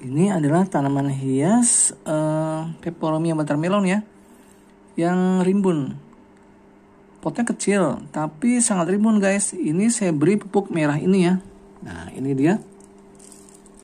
Ini adalah tanaman hias uh, peperomia watermelon ya, yang rimbun. Potnya kecil, tapi sangat rimbun guys. Ini saya beri pupuk merah ini ya. Nah ini dia